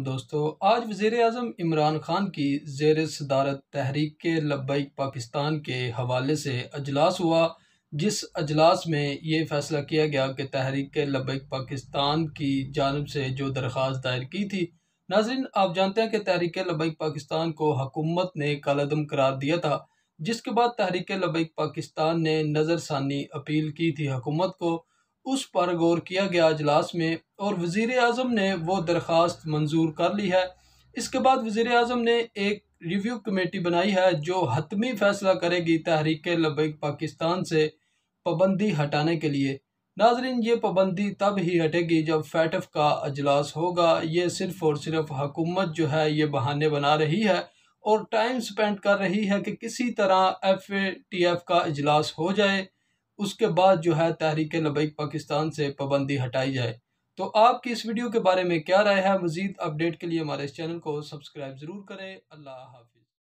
दोस्तों आज वजीर अजम इमरान खान की जेर सदारत तहरीक लबैक पाकिस्तान के हवाले से अजलास हुआ जिस अजलास में ये फैसला किया गया कि तहरीक लबैक पाकिस्तान की जानब से जो दरख्वास्त दायर की थी नाजरीन आप जानते हैं कि तहरीक लबैक पाकिस्तान को हकूमत ने कलदम करार दिया था जिसके बाद तहरीक लबैक पाकिस्तान ने नज़रसानी अपील की थी हकूमत को उस पर गौर किया गया अजलास में और वज़ी अजम ने वो दरख्वास्त मंजूर कर ली है इसके बाद वजीर अजम ने एक रिव्यू कमेटी बनाई है जो हतमी फैसला करेगी तहरीक लबैक पाकिस्तान से पाबंदी हटाने के लिए नाजरीन ये पाबंदी तब ही हटेगी जब फैटफ का अजलास होगा ये सिर्फ़ और सिर्फ हकूमत जो है ये बहाने बना रही है और टाइम स्पेंड कर रही है कि किसी तरह एफ ए टी एफ़ का अजलास हो जाए उसके बाद जो है तहरीक नबैक पाकिस्तान से पाबंदी हटाई जाए तो आपकी इस वीडियो के बारे में क्या राय है मज़ीद अपडेट के लिए हमारे इस चैनल को सब्सक्राइब ज़रूर करें अल्लाह हाफिज़